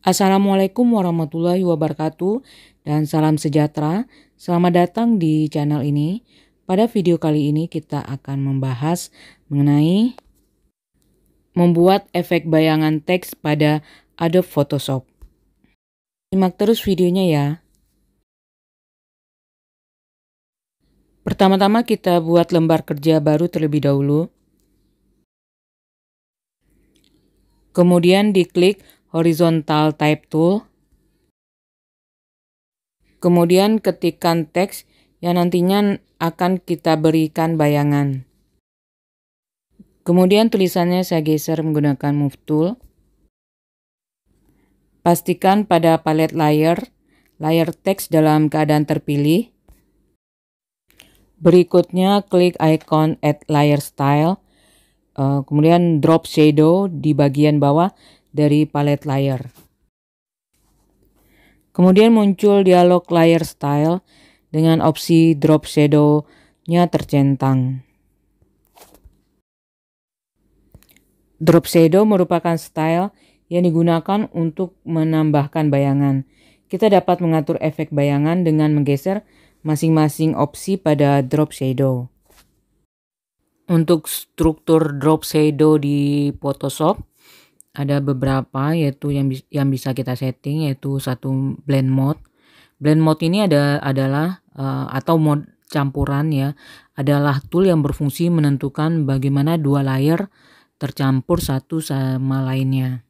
Assalamualaikum warahmatullahi wabarakatuh dan salam sejahtera. Selamat datang di channel ini. Pada video kali ini kita akan membahas mengenai membuat efek bayangan teks pada Adobe Photoshop. Simak terus videonya ya. Pertama-tama kita buat lembar kerja baru terlebih dahulu. Kemudian diklik horizontal type tool. Kemudian ketikkan teks yang nantinya akan kita berikan bayangan. Kemudian tulisannya saya geser menggunakan move tool. Pastikan pada palet layer, layer teks dalam keadaan terpilih. Berikutnya klik icon add layer style, eh, kemudian drop shadow di bagian bawah dari palet layer. Kemudian muncul dialog layer style dengan opsi drop shadow-nya tercentang. Drop shadow merupakan style yang digunakan untuk menambahkan bayangan. Kita dapat mengatur efek bayangan dengan menggeser masing-masing opsi pada drop shadow. Untuk struktur drop shadow di Photoshop, ada beberapa yaitu yang yang bisa kita setting yaitu satu blend mode. Blend mode ini ada adalah uh, atau mode campuran ya adalah tool yang berfungsi menentukan bagaimana dua layer tercampur satu sama lainnya.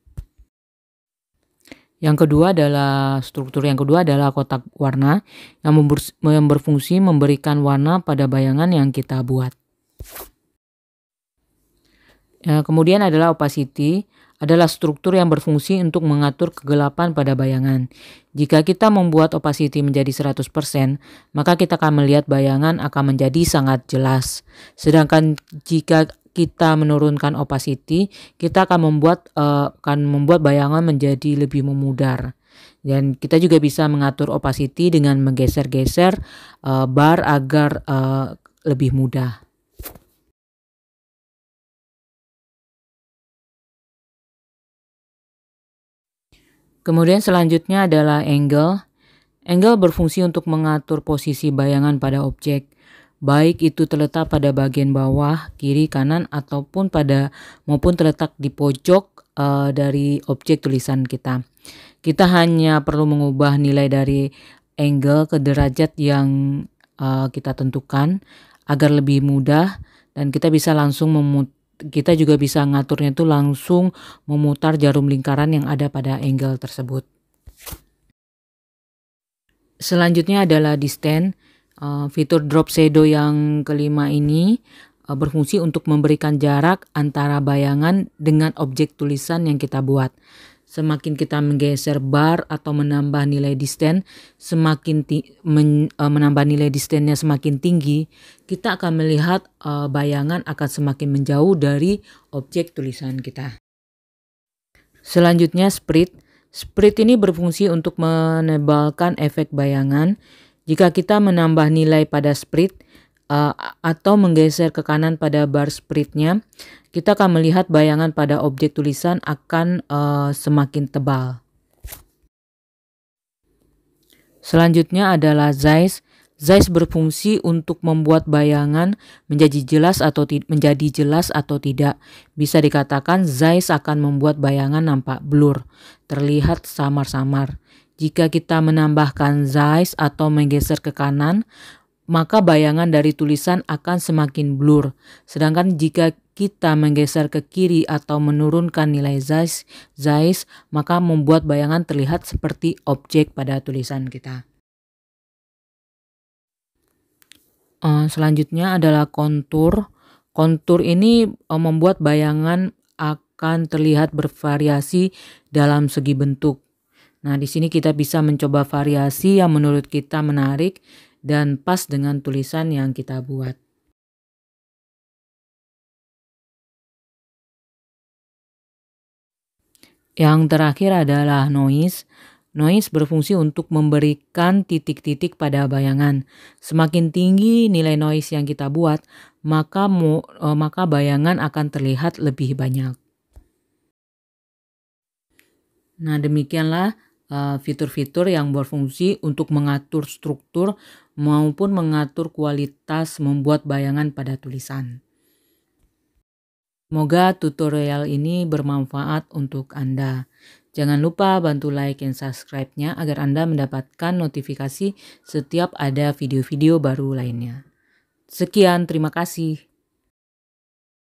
Yang kedua adalah struktur yang kedua adalah kotak warna yang, yang berfungsi memberikan warna pada bayangan yang kita buat. Ya, kemudian adalah opacity adalah struktur yang berfungsi untuk mengatur kegelapan pada bayangan. Jika kita membuat opacity menjadi 100%, maka kita akan melihat bayangan akan menjadi sangat jelas. Sedangkan jika kita menurunkan opacity, kita akan membuat uh, akan membuat bayangan menjadi lebih memudar. Dan kita juga bisa mengatur opacity dengan menggeser-geser uh, bar agar uh, lebih mudah. Kemudian selanjutnya adalah angle. Angle berfungsi untuk mengatur posisi bayangan pada objek, baik itu terletak pada bagian bawah, kiri, kanan, ataupun pada maupun terletak di pojok uh, dari objek tulisan kita. Kita hanya perlu mengubah nilai dari angle ke derajat yang uh, kita tentukan agar lebih mudah dan kita bisa langsung memut kita juga bisa ngaturnya itu langsung memutar jarum lingkaran yang ada pada angle tersebut. Selanjutnya adalah distance. Eh, fitur drop shadow yang kelima ini eh, berfungsi untuk memberikan jarak antara bayangan dengan objek tulisan yang kita buat. Semakin kita menggeser bar atau menambah nilai distan, semakin men eh, menambah nilai distannya semakin tinggi, kita akan melihat uh, bayangan akan semakin menjauh dari objek tulisan kita. Selanjutnya spread. Spread ini berfungsi untuk menebalkan efek bayangan. Jika kita menambah nilai pada spread, uh, atau menggeser ke kanan pada bar spritnya, kita akan melihat bayangan pada objek tulisan akan uh, semakin tebal. Selanjutnya adalah Zeiss. Zeiss berfungsi untuk membuat bayangan menjadi jelas atau menjadi jelas atau tidak. Bisa dikatakan Zeiss akan membuat bayangan nampak blur, terlihat samar-samar. Jika kita menambahkan Zeiss atau menggeser ke kanan, maka bayangan dari tulisan akan semakin blur. Sedangkan jika kita menggeser ke kiri atau menurunkan nilai Zeiss, Zeiss maka membuat bayangan terlihat seperti objek pada tulisan kita. Eh, selanjutnya adalah kontur. Kontur ini eh, membuat bayangan akan terlihat bervariasi dalam segi bentuk. Nah, di sini kita bisa mencoba variasi yang menurut kita menarik dan pas dengan tulisan yang kita buat. Yang terakhir adalah noise. Noise berfungsi untuk memberikan titik-titik pada bayangan. Semakin tinggi nilai noise yang kita buat, maka e, maka bayangan akan terlihat lebih banyak. Nah, demikianlah e, fitur-fitur uh, yang berfungsi untuk mengatur struktur maupun mengatur kualitas membuat bayangan pada tulisan. Semoga tutorial ini bermanfaat untuk Anda. Jangan lupa bantu like dan subscribe-nya agar Anda mendapatkan notifikasi setiap ada video-video baru lainnya. Sekian, terima kasih.